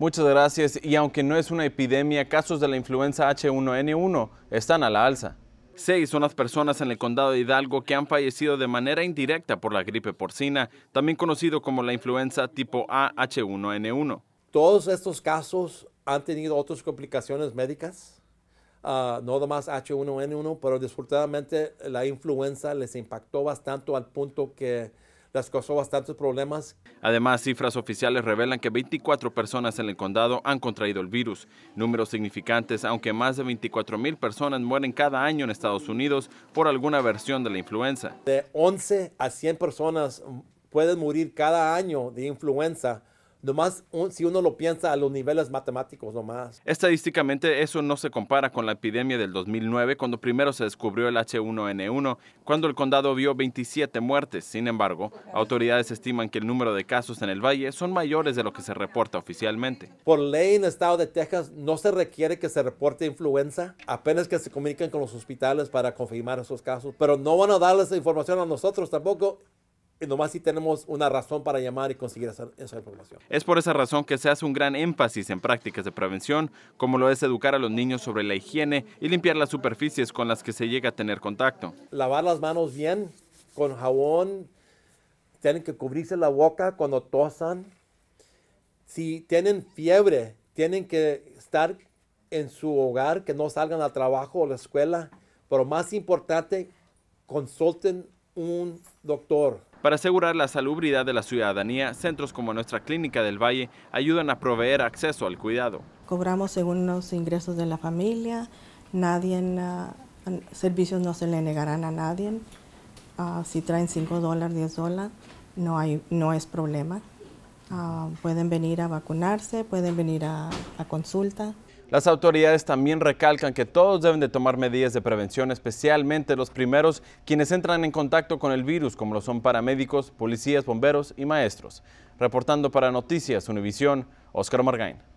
Muchas gracias. Y aunque no es una epidemia, casos de la influenza H1N1 están a la alza. Seis son las personas en el condado de Hidalgo que han fallecido de manera indirecta por la gripe porcina, también conocido como la influenza tipo h 1 n 1 Todos estos casos han tenido otras complicaciones médicas, ah, no nomás H1N1, pero desafortunadamente la influenza les impactó bastante al punto que las causó bastantes problemas. Además, cifras oficiales revelan que 24 personas en el condado han contraído el virus, números significantes, aunque más de 24 mil personas mueren cada año en Estados Unidos por alguna versión de la influenza. De 11 a 100 personas pueden morir cada año de influenza Nomás un, si uno lo piensa a los niveles matemáticos nomás. Estadísticamente eso no se compara con la epidemia del 2009 cuando primero se descubrió el H1N1, cuando el condado vio 27 muertes. Sin embargo, autoridades estiman que el número de casos en el valle son mayores de lo que se reporta oficialmente. Por ley en el estado de Texas no se requiere que se reporte influenza, apenas que se comuniquen con los hospitales para confirmar esos casos, pero no van a darles información a nosotros tampoco y nomás si tenemos una razón para llamar y conseguir esa información. Es por esa razón que se hace un gran énfasis en prácticas de prevención, como lo es educar a los niños sobre la higiene y limpiar las superficies con las que se llega a tener contacto. Lavar las manos bien, con jabón, tienen que cubrirse la boca cuando tosan. Si tienen fiebre, tienen que estar en su hogar, que no salgan al trabajo o a la escuela. Pero más importante, consulten un doctor para asegurar la salubridad de la ciudadanía, centros como nuestra Clínica del Valle ayudan a proveer acceso al cuidado. Cobramos según los ingresos de la familia, nadie, ah, servicios no se le negarán a nadie. Ah, si traen 5 dólares, 10 dólares, no, hay, no es problema. Ah, pueden venir a vacunarse, pueden venir a consulta. Las autoridades también recalcan que todos deben de tomar medidas de prevención, especialmente los primeros quienes entran en contacto con el virus, como lo son paramédicos, policías, bomberos y maestros. Reportando para Noticias Univisión, Oscar Margain.